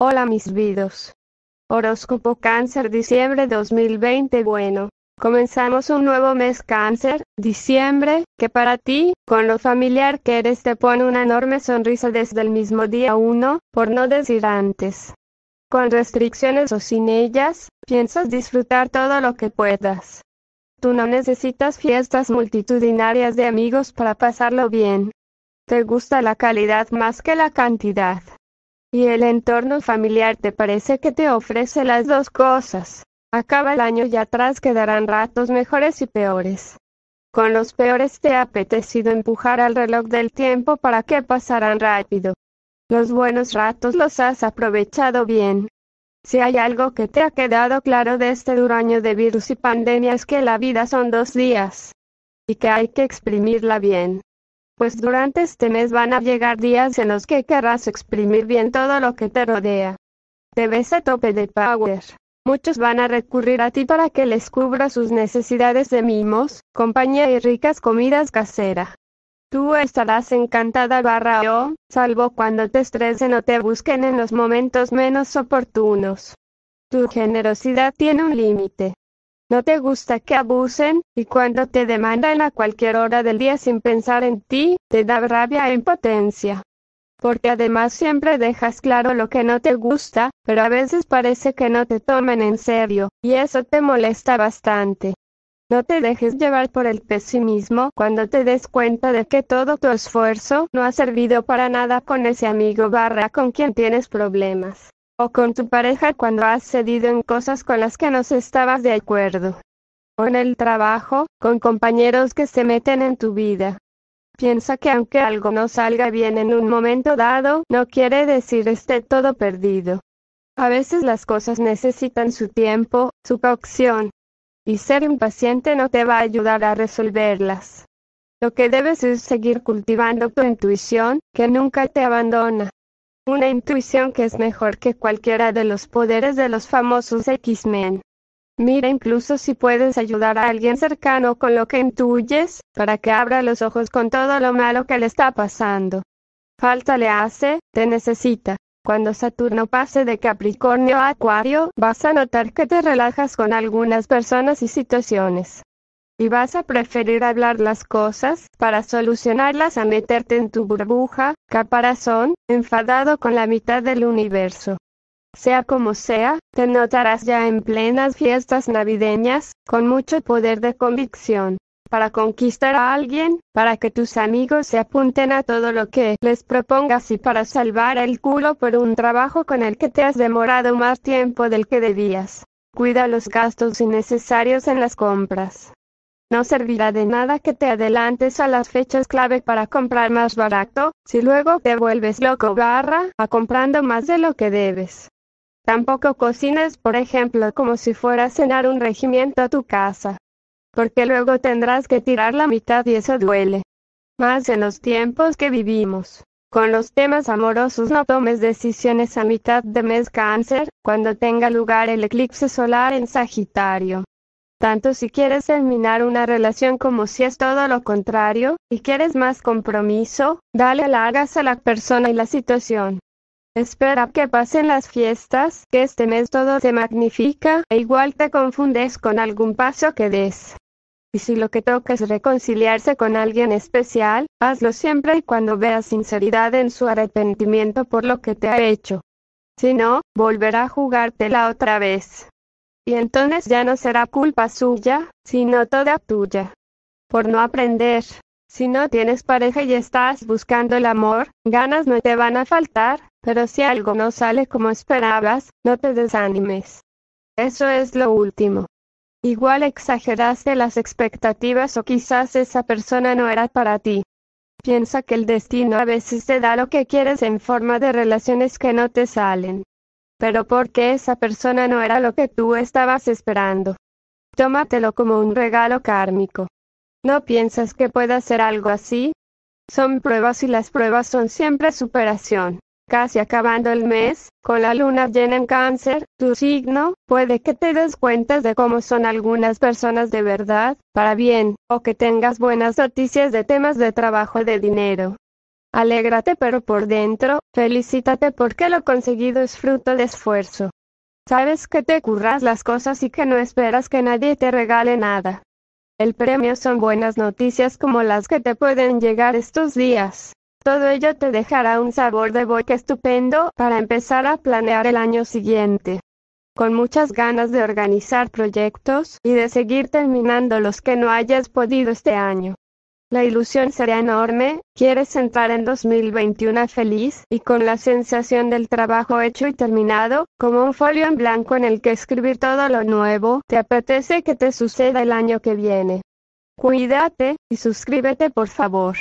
Hola mis vidos. Horóscopo Cáncer diciembre 2020 Bueno, comenzamos un nuevo mes Cáncer, diciembre, que para ti, con lo familiar que eres te pone una enorme sonrisa desde el mismo día uno, por no decir antes. Con restricciones o sin ellas, piensas disfrutar todo lo que puedas. Tú no necesitas fiestas multitudinarias de amigos para pasarlo bien. Te gusta la calidad más que la cantidad y el entorno familiar te parece que te ofrece las dos cosas. Acaba el año y atrás quedarán ratos mejores y peores. Con los peores te ha apetecido empujar al reloj del tiempo para que pasaran rápido. Los buenos ratos los has aprovechado bien. Si hay algo que te ha quedado claro de este duro año de virus y pandemia es que la vida son dos días. Y que hay que exprimirla bien pues durante este mes van a llegar días en los que querrás exprimir bien todo lo que te rodea. Te ves a tope de power. Muchos van a recurrir a ti para que les cubra sus necesidades de mimos, compañía y ricas comidas casera. Tú estarás encantada barra o, salvo cuando te estresen o te busquen en los momentos menos oportunos. Tu generosidad tiene un límite no te gusta que abusen, y cuando te demandan a cualquier hora del día sin pensar en ti, te da rabia e impotencia. Porque además siempre dejas claro lo que no te gusta, pero a veces parece que no te toman en serio, y eso te molesta bastante. No te dejes llevar por el pesimismo cuando te des cuenta de que todo tu esfuerzo no ha servido para nada con ese amigo barra con quien tienes problemas o con tu pareja cuando has cedido en cosas con las que no estabas de acuerdo. O en el trabajo, con compañeros que se meten en tu vida. Piensa que aunque algo no salga bien en un momento dado, no quiere decir esté todo perdido. A veces las cosas necesitan su tiempo, su caución. Y ser impaciente no te va a ayudar a resolverlas. Lo que debes es seguir cultivando tu intuición, que nunca te abandona una intuición que es mejor que cualquiera de los poderes de los famosos X-Men. Mira incluso si puedes ayudar a alguien cercano con lo que intuyes, para que abra los ojos con todo lo malo que le está pasando. Falta le hace, te necesita. Cuando Saturno pase de Capricornio a Acuario, vas a notar que te relajas con algunas personas y situaciones. Y vas a preferir hablar las cosas, para solucionarlas a meterte en tu burbuja, Caparazón, enfadado con la mitad del universo. Sea como sea, te notarás ya en plenas fiestas navideñas, con mucho poder de convicción. Para conquistar a alguien, para que tus amigos se apunten a todo lo que les propongas y para salvar el culo por un trabajo con el que te has demorado más tiempo del que debías. Cuida los gastos innecesarios en las compras. No servirá de nada que te adelantes a las fechas clave para comprar más barato, si luego te vuelves loco barra a comprando más de lo que debes. Tampoco cocines, por ejemplo, como si fuera a cenar un regimiento a tu casa. Porque luego tendrás que tirar la mitad y eso duele. Más en los tiempos que vivimos. Con los temas amorosos no tomes decisiones a mitad de mes cáncer, cuando tenga lugar el eclipse solar en Sagitario tanto si quieres terminar una relación como si es todo lo contrario, y quieres más compromiso, dale largas a la persona y la situación. Espera que pasen las fiestas, que este mes todo se magnifica, e igual te confundes con algún paso que des. Y si lo que toca es reconciliarse con alguien especial, hazlo siempre y cuando veas sinceridad en su arrepentimiento por lo que te ha hecho. Si no, volverá a jugártela otra vez y entonces ya no será culpa suya, sino toda tuya. Por no aprender. Si no tienes pareja y estás buscando el amor, ganas no te van a faltar, pero si algo no sale como esperabas, no te desanimes. Eso es lo último. Igual exageraste las expectativas o quizás esa persona no era para ti. Piensa que el destino a veces te da lo que quieres en forma de relaciones que no te salen pero porque esa persona no era lo que tú estabas esperando. Tómatelo como un regalo kármico. ¿No piensas que pueda ser algo así? Son pruebas y las pruebas son siempre superación. Casi acabando el mes, con la luna llena en cáncer, tu signo, puede que te des cuenta de cómo son algunas personas de verdad, para bien, o que tengas buenas noticias de temas de trabajo y de dinero. Alégrate pero por dentro, felicítate porque lo conseguido es fruto de esfuerzo. Sabes que te curras las cosas y que no esperas que nadie te regale nada. El premio son buenas noticias como las que te pueden llegar estos días. Todo ello te dejará un sabor de boca estupendo para empezar a planear el año siguiente. Con muchas ganas de organizar proyectos y de seguir terminando los que no hayas podido este año. La ilusión será enorme, quieres entrar en 2021 feliz y con la sensación del trabajo hecho y terminado, como un folio en blanco en el que escribir todo lo nuevo, te apetece que te suceda el año que viene. Cuídate y suscríbete por favor.